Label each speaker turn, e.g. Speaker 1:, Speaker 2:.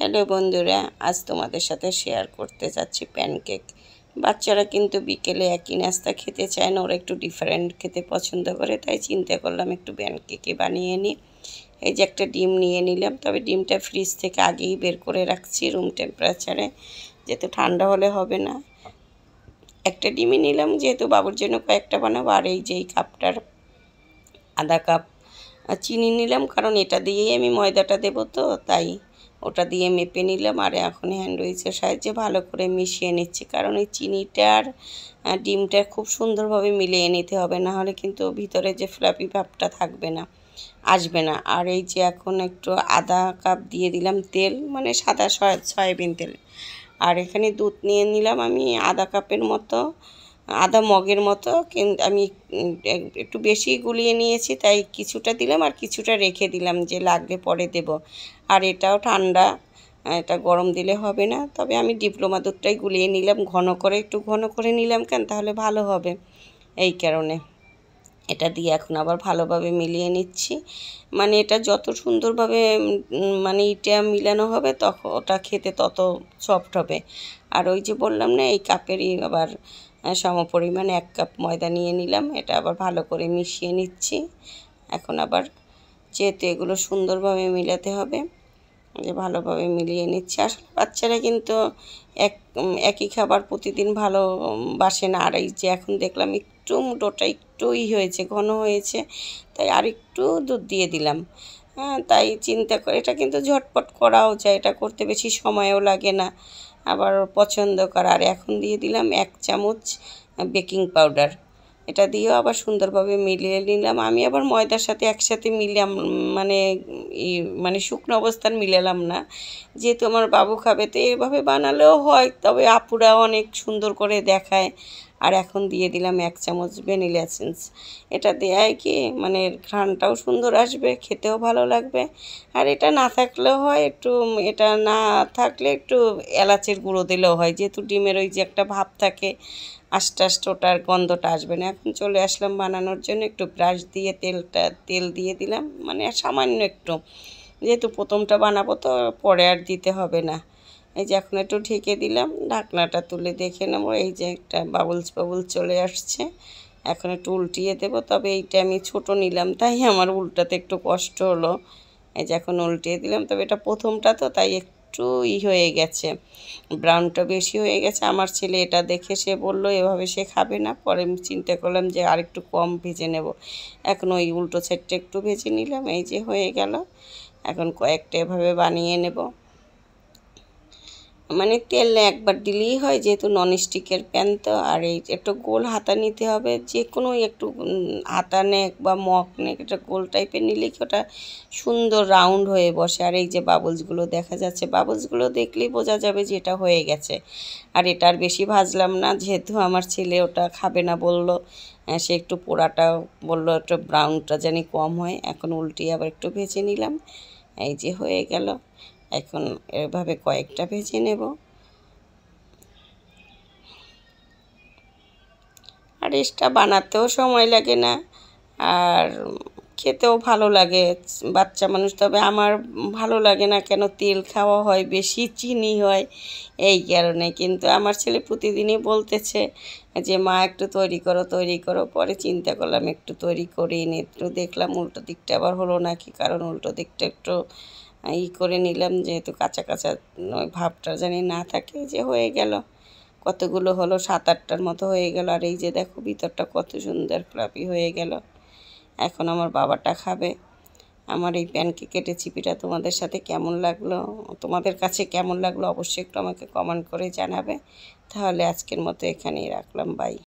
Speaker 1: hello বন্ধুরা আজ তোমাদের সাথে শেয়ার করতে যাচ্ছি প্যানকেক বাচ্চারা কিন্তু বিকেলে একই নাস্তা খেতে চায় না ওরা একটু ডিফারেন্ট খেতে পছন্দ করে তাই চিন্তা করলাম একটু প্যানকেকে বানিয়ে নিই এই যে একটা ডিম নিয়ে নিলাম তবে ডিমটা ফ্রিজ থেকে আগেই বের করে রাখছি রুম টেম্পারেচারে যেহেতু ঠান্ডা হলে হবে না একটা ডিমই নিলাম যেহেতু বাবুর জন্য কয়েকটা বানাবো আর এই যে এই কাপটার আধা কাপ চিনি নিলাম কারণ এটা দিয়েই আমি ময়দাটা দেবো তো তাই ওটা দিয়ে মেপে নিলাম আর এখন হ্যান্ড উইচের সাহায্যে ভালো করে মিশিয়ে নিচ্ছি কারণ এই আর ডিমটা খুব সুন্দরভাবে মিলিয়ে নিতে হবে না হলে কিন্তু ভিতরে যে ফ্লাপি ভাবটা থাকবে না আসবে না আর এই যে এখন একটু আধা কাপ দিয়ে দিলাম তেল মানে সাদা সয়াবিন তেল আর এখানে দুধ নিয়ে নিলাম আমি আধা কাপের মতো আধা মগের মতো কিন্তু আমি একটু বেশি গুলিয়ে নিয়েছি তাই কিছুটা দিলাম আর কিছুটা রেখে দিলাম যে লাগলে পরে দেব আর এটাও ঠান্ডা এটা গরম দিলে হবে না তবে আমি ডিপ্লোমা দুধটাই গুলিয়ে নিলাম ঘন করে একটু ঘন করে নিলাম কেন তাহলে ভালো হবে এই কারণে এটা দিয়ে এখন আবার ভালোভাবে মিলিয়ে নিচ্ছি মানে এটা যত সুন্দরভাবে মানে ইটা মিলানো হবে তখন ওটা খেতে তত সফট হবে আর ওই যে বললাম না এই কাপেরই আবার সমপরিমাণে এক কাপ ময়দা নিয়ে নিলাম এটা আবার ভালো করে মিশিয়ে নিচ্ছি এখন আবার যেহেতু এগুলো সুন্দরভাবে মিলাতে হবে যে ভালোভাবে মিলিয়ে নিচ্ছে আসলে বাচ্চারা কিন্তু এক একই খাবার প্রতিদিন ভালো বাসে না আর এই যে এখন দেখলাম একটু মুটোটা একটুই হয়েছে ঘন হয়েছে তাই আর একটু দুধ দিয়ে দিলাম হ্যাঁ, তাই চিন্তা করে এটা কিন্তু ঝটপট করাও যায় এটা করতে বেশি সময়ও লাগে না আবার পছন্দ করা আর এখন দিয়ে দিলাম এক চামচ বেকিং পাউডার এটা দিয়েও আবার সুন্দরভাবে মিলিয়ে নিলাম আমি আবার ময়দার সাথে একসাথে মিলাম মানে মানে শুকনো অবস্থান মিলালাম না যেহেতু আমার বাবু খাবে তো এভাবে বানালেও হয় তবে আপুরা অনেক সুন্দর করে দেখায় আর এখন দিয়ে দিলাম এক চামচ ভ্যানিলা এসেন্স এটা দেয় কি মানে ঘ্রাণটাও সুন্দর আসবে খেতেও ভালো লাগবে আর এটা না থাকলেও হয় একটু এটা না থাকলে একটু এলাচের গুঁড়ো দিলেও হয় যেহেতু ডিমের ওই যে একটা ভাব থাকে আস্তে আস্তে ওটার গন্ধটা আসবে না এখন চলে আসলাম বানানোর জন্য একটু ব্রাশ দিয়ে তেলটা তেল দিয়ে দিলাম মানে সামান্য একটু যেহেতু প্রথমটা বানাবো তো পরে আর দিতে হবে না এই যে এখন একটু ঢেকে দিলাম ঢাকনাটা তুলে দেখে নেবো এই যে একটা বাবলস বাবুল চলে আসছে এখন একটু উল্টিয়ে দেব তবে এইটা আমি ছোট নিলাম তাই আমার উল্টাতে একটু কষ্ট হলো এই যে এখন উল্টিয়ে দিলাম তবে এটা প্রথমটা তো তাই একটু ই হয়ে গেছে ব্রাউনটা বেশি হয়ে গেছে আমার ছেলে এটা দেখে সে বলল এভাবে সে খাবে না পরে আমি চিন্তা করলাম যে আরেকটু কম ভেজে নেব এখন ওই উল্টো সাইডটা একটু ভেজে নিলাম এই যে হয়ে গেল এখন কয়েকটা এভাবে বানিয়ে নেবো মানে তেল একবার দিলেই হয় যেহেতু ননস্টিকের প্যান তো আর এই একটা গোল হাতা নিতে হবে যে কোনো একটু হাতা নেক বা মগ নেক একটা গোল টাইপের নিলে কি ওটা সুন্দর রাউন্ড হয়ে বসে আর এই যে বাবলসগুলো দেখা যাচ্ছে বাবলসগুলো দেখলেই বোঝা যাবে যে এটা হয়ে গেছে আর এটা আর বেশি ভাজলাম না যেহেতু আমার ছেলে ওটা খাবে না বলল হ্যাঁ, সে একটু পোড়াটা বললো একটু ব্রাউনটা জানি কম হয় এখন উল্টিয়ে আবার একটু ভেজে নিলাম এই যে হয়ে গেল এখন এভাবে কয়েকটা ভেজে নেব আর এটা বানাতেও সময় লাগে না আর খেতেও ভালো লাগে বাচ্চা মানুষ তবে আমার ভালো লাগে না কেন তেল খাওয়া হয় বেশি চিনি হয় এই কারণে কিন্তু আমার ছেলে প্রতিদিনই বলতেছে যে মা একটু তৈরি করো তৈরি করো পরে চিন্তা করলাম একটু তৈরি করি নি একটু দেখলাম উল্টো দিকটা আবার হলো না কি কারণ উল্টো দিকটা একটু ই করে নিলাম যেহেতু কাঁচা কাঁচা ভাবটা জানি না থাকে যে হয়ে গেল কতগুলো হলো সাত আটটার মতো হয়ে গেল আর এই যে দেখো ভিতরটা কত সুন্দর ফ্লাপি হয়ে গেল এখন আমার বাবাটা খাবে আমার এই প্যানকেকের রেসিপিটা তোমাদের সাথে কেমন লাগলো তোমাদের কাছে কেমন লাগলো অবশ্যই একটু আমাকে কমেন্ট করে জানাবে তাহলে আজকের মতো এখানেই রাখলাম বাই